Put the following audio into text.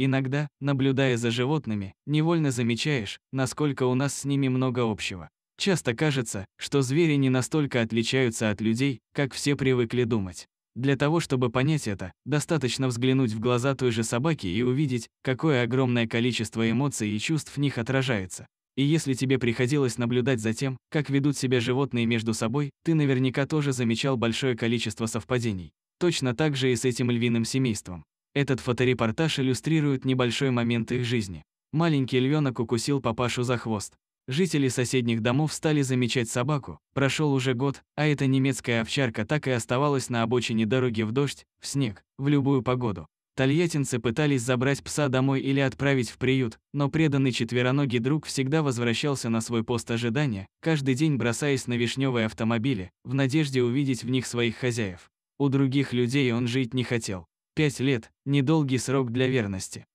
Иногда, наблюдая за животными, невольно замечаешь, насколько у нас с ними много общего. Часто кажется, что звери не настолько отличаются от людей, как все привыкли думать. Для того, чтобы понять это, достаточно взглянуть в глаза той же собаки и увидеть, какое огромное количество эмоций и чувств в них отражается. И если тебе приходилось наблюдать за тем, как ведут себя животные между собой, ты наверняка тоже замечал большое количество совпадений. Точно так же и с этим львиным семейством. Этот фоторепортаж иллюстрирует небольшой момент их жизни. Маленький львенок укусил папашу за хвост. Жители соседних домов стали замечать собаку. Прошел уже год, а эта немецкая овчарка так и оставалась на обочине дороги в дождь, в снег, в любую погоду. Тольяттинцы пытались забрать пса домой или отправить в приют, но преданный четвероногий друг всегда возвращался на свой пост ожидания, каждый день бросаясь на вишневые автомобили, в надежде увидеть в них своих хозяев. У других людей он жить не хотел. Пять лет – недолгий срок для верности.